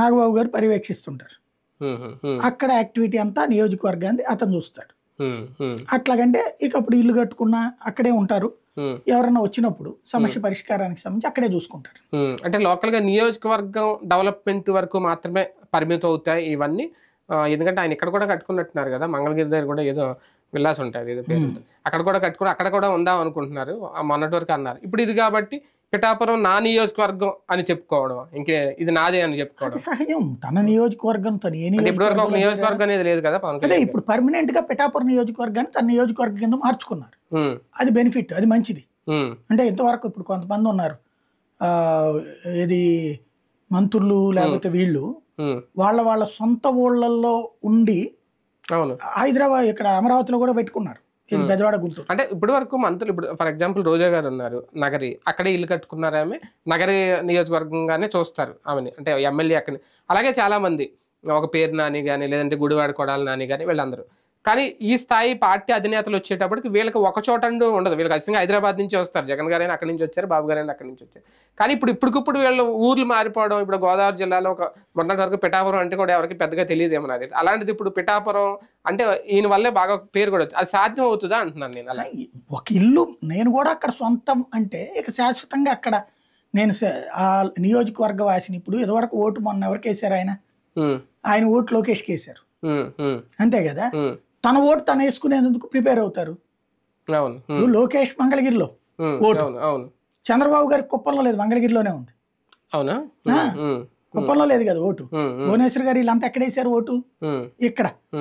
నాగబాబు గారు పర్యవేక్షిస్తుంటారు అక్కడ యాక్టివిటీ అంతా నియోజకవర్గాన్ని అతను చూస్తాడు అట్లాగంటే ఇక అప్పుడు ఇల్లు కట్టుకున్నా అక్కడే ఉంటారు ఎవరన్నా వచ్చినప్పుడు సమస్య పరిష్కారానికి సంబంధించి అక్కడే చూసుకుంటారు అంటే లోకల్ గా నియోజకవర్గం డెవలప్మెంట్ వరకు మాత్రమే పరిమితం అవుతాయి ఇవన్నీ ఎందుకంటే ఆయన ఇక్కడ కూడా కట్టుకున్నట్టున్నారు కదా మంగళగిరి దగ్గర కూడా ఏదో విల్లాస్ ఉంటుంది ఏదో పేరు అక్కడ కూడా కట్టుకుని అక్కడ కూడా ఉందాం అనుకుంటున్నారు మొన్నటి వరకు అన్నారు ఇప్పుడు ఇది కాబట్టి పిఠాపురం నా నియోజకవర్గం అని చెప్పుకోవడం ఇంకే ఇది నాదే అని చెప్పుకోవడం సహజం తన నియోజకవర్గం తను ఏ ఇప్పటివరకు ఒక నియోజకవర్గం అనేది లేదు కదా పవన్ కళ్యాణ్ ఇప్పుడు పర్మనెంట్ గా పిఠాపురం నియోజకవర్గాన్ని తన నియోజకవర్గం కింద మార్చుకున్నారు అది బెనిఫిట్ అది మంచిది అంటే ఇంతవరకు ఇప్పుడు కొంతమంది ఉన్నారు ఇది మంత్రులు లేకపోతే వీళ్ళు వాళ్ళ వాళ్ళ సొంత ఊళ్ళల్లో ఉండి అవును హైదరాబాద్ ఇక్కడ అమరావతిలో కూడా పెట్టుకున్నారు గజవాడ గుంటూరు అంటే ఇప్పటి వరకు మంత్రులు ఇప్పుడు ఫర్ ఎగ్జాంపుల్ రోజా గారు ఉన్నారు నగరి అక్కడే ఇల్లు కట్టుకున్నారు ఆమె నగరి నియోజకవర్గంగానే చూస్తారు ఆమెని అంటే ఎమ్మెల్యే అక్కడిని అలాగే చాలామంది ఒక పేరు నాని కానీ లేదంటే గుడివాడ కొడాలి నాని కానీ వీళ్ళందరూ కానీ ఈ స్థాయి పార్టీ అధినేతలు వచ్చేటప్పటికి వీళ్ళకి ఒక చోట ఉండదు వీళ్ళు ఖచ్చితంగా హైదరాబాద్ నుంచి వస్తారు జగన్ గారైనా అక్కడి నుంచి వచ్చారు బాబు గారైనా అక్కడి నుంచి వచ్చారు కానీ ఇప్పుడు ఇప్పటికిప్పుడు వీళ్ళు ఊర్లు మారిపోవడం ఇప్పుడు గోదావరి జిల్లాలో ఒక మొన్నటి వరకు పిఠాపురం అంటే కూడా ఎవరికి పెద్దగా తెలియదేమో ఏమన్నా అలాంటిది ఇప్పుడు పిఠాపురం అంటే ఈయన వల్లే బాగా పేరు కూడా అది సాధ్యం అవుతుందా అంటున్నాను నేను అలా ఒక ఇల్లు నేను కూడా అక్కడ సొంతం అంటే ఇక శాశ్వతంగా అక్కడ నేను ఆ నియోజకవర్గ వాసిన ఇప్పుడు ఇదివరకు ఓటు మొన్న ఎవరికి వేసారు ఆయన ఆయన ఓటు లోకేష్కి వేశారు అంతే కదా తన ఓటు తను వేసుకునేందుకు ప్రిపేర్ అవుతారు నువ్వు లోకేష్ మంగళగిరిలో ఓటు అవును చంద్రబాబు గారి కుప్పంలో లేదు మంగళగిరిలోనే ఉంది అవునా కుప్పంలో లేదు కదా ఓటు భువనేశ్వర్ గారు వీళ్ళంతా ఎక్కడేసారు ఓటు ఇక్కడ